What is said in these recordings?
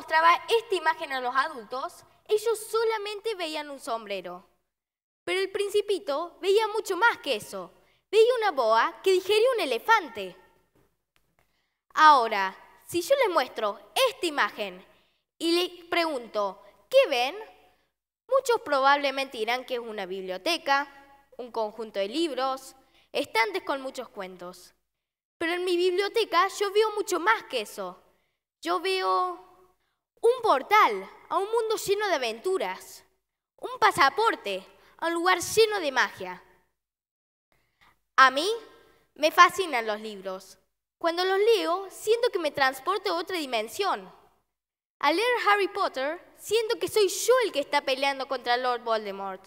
mostraba esta imagen a los adultos, ellos solamente veían un sombrero. Pero el principito veía mucho más que eso. Veía una boa que digería un elefante. Ahora, si yo les muestro esta imagen y les pregunto, ¿qué ven? Muchos probablemente dirán que es una biblioteca, un conjunto de libros, estantes con muchos cuentos. Pero en mi biblioteca yo veo mucho más que eso. Yo veo un portal a un mundo lleno de aventuras. Un pasaporte a un lugar lleno de magia. A mí me fascinan los libros. Cuando los leo, siento que me transporto a otra dimensión. Al leer Harry Potter, siento que soy yo el que está peleando contra Lord Voldemort.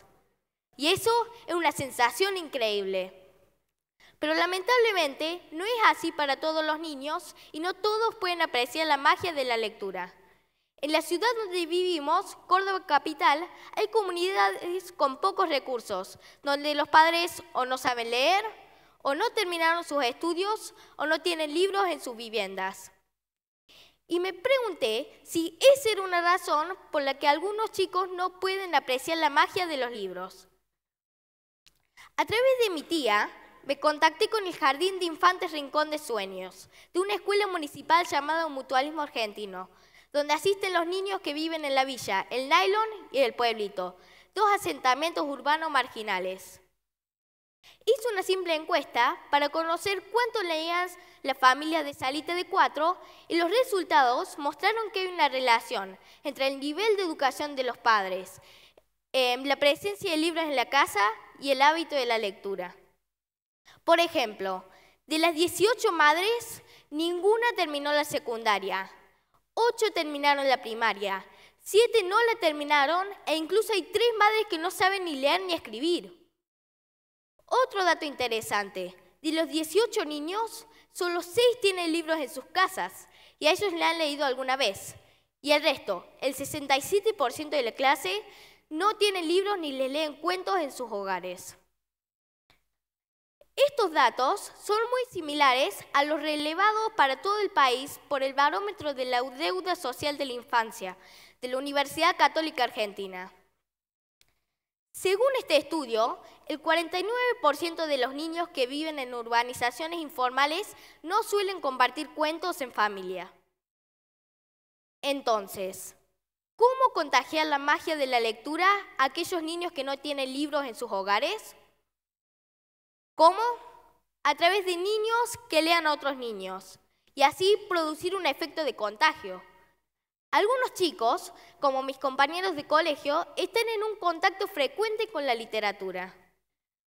Y eso es una sensación increíble. Pero lamentablemente no es así para todos los niños y no todos pueden apreciar la magia de la lectura. En la ciudad donde vivimos, Córdoba Capital, hay comunidades con pocos recursos, donde los padres o no saben leer, o no terminaron sus estudios, o no tienen libros en sus viviendas. Y me pregunté si esa era una razón por la que algunos chicos no pueden apreciar la magia de los libros. A través de mi tía, me contacté con el Jardín de Infantes Rincón de Sueños, de una escuela municipal llamada Mutualismo Argentino, donde asisten los niños que viven en la villa, el nylon y el pueblito, dos asentamientos urbanos marginales. Hizo una simple encuesta para conocer cuánto leían las familias de Salita de Cuatro y los resultados mostraron que hay una relación entre el nivel de educación de los padres, em, la presencia de libros en la casa y el hábito de la lectura. Por ejemplo, de las 18 madres, ninguna terminó la secundaria, Ocho terminaron la primaria, siete no la terminaron e incluso hay tres madres que no saben ni leer ni escribir. Otro dato interesante, de los 18 niños, solo seis tienen libros en sus casas y a ellos le han leído alguna vez. Y el resto, el 67% de la clase, no tiene libros ni les leen cuentos en sus hogares. Estos datos son muy similares a los relevados para todo el país por el Barómetro de la Deuda Social de la Infancia de la Universidad Católica Argentina. Según este estudio, el 49% de los niños que viven en urbanizaciones informales no suelen compartir cuentos en familia. Entonces, ¿cómo contagiar la magia de la lectura a aquellos niños que no tienen libros en sus hogares? ¿Cómo? A través de niños que lean a otros niños y así producir un efecto de contagio. Algunos chicos, como mis compañeros de colegio, están en un contacto frecuente con la literatura.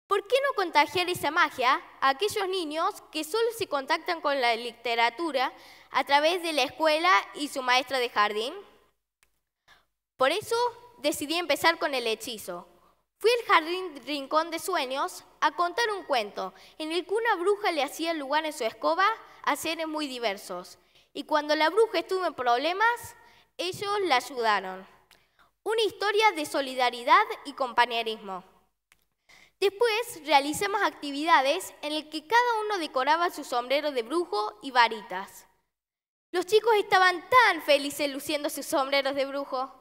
¿Por qué no contagiar esa magia a aquellos niños que solo se contactan con la literatura a través de la escuela y su maestra de jardín? Por eso decidí empezar con el hechizo, Fui al jardín rincón de sueños a contar un cuento en el que una bruja le hacía lugar en su escoba a seres muy diversos. Y cuando la bruja estuvo en problemas, ellos la ayudaron. Una historia de solidaridad y compañerismo. Después realizamos actividades en las que cada uno decoraba su sombrero de brujo y varitas. Los chicos estaban tan felices luciendo sus sombreros de brujo.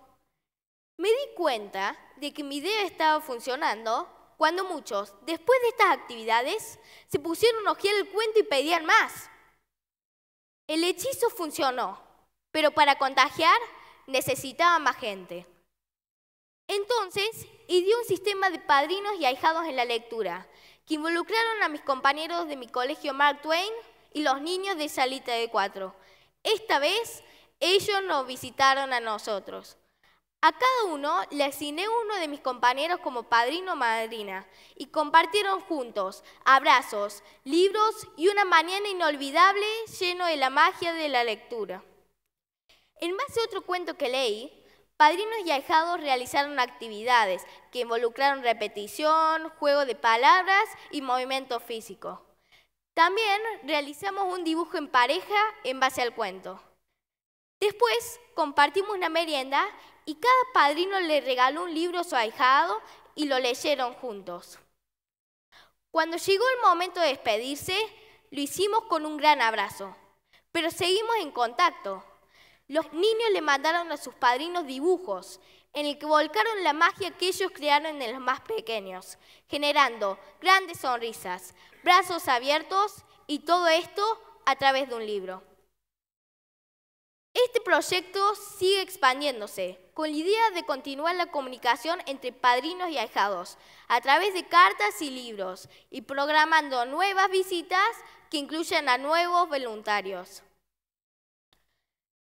Me di cuenta de que mi idea estaba funcionando cuando muchos, después de estas actividades, se pusieron a ojear el cuento y pedían más. El hechizo funcionó, pero para contagiar necesitaba más gente. Entonces, ideé un sistema de padrinos y ahijados en la lectura, que involucraron a mis compañeros de mi colegio Mark Twain y los niños de Salita de Cuatro. Esta vez, ellos nos visitaron a nosotros. A cada uno le asigné uno de mis compañeros como padrino o madrina y compartieron juntos abrazos, libros y una mañana inolvidable lleno de la magia de la lectura. En base a otro cuento que leí, padrinos y ahijados realizaron actividades que involucraron repetición, juego de palabras y movimiento físico. También realizamos un dibujo en pareja en base al cuento. Después compartimos una merienda y cada padrino le regaló un libro a su ahijado y lo leyeron juntos. Cuando llegó el momento de despedirse, lo hicimos con un gran abrazo, pero seguimos en contacto. Los niños le mandaron a sus padrinos dibujos en el que volcaron la magia que ellos crearon en los más pequeños, generando grandes sonrisas, brazos abiertos y todo esto a través de un libro. Este proyecto sigue expandiéndose con la idea de continuar la comunicación entre padrinos y ahijados a través de cartas y libros y programando nuevas visitas que incluyan a nuevos voluntarios.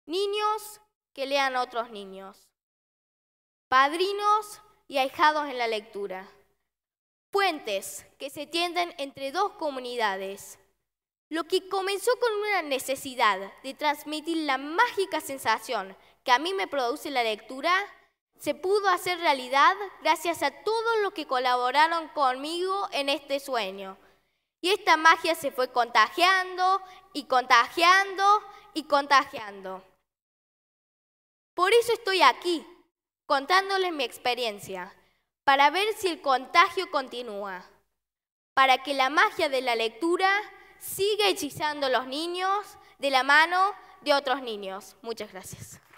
Niños que lean a otros niños. Padrinos y ahijados en la lectura. Puentes que se tienden entre dos comunidades lo que comenzó con una necesidad de transmitir la mágica sensación que a mí me produce la lectura, se pudo hacer realidad gracias a todos los que colaboraron conmigo en este sueño. Y esta magia se fue contagiando y contagiando y contagiando. Por eso estoy aquí, contándoles mi experiencia, para ver si el contagio continúa, para que la magia de la lectura sigue hechizando los niños de la mano de otros niños. Muchas gracias.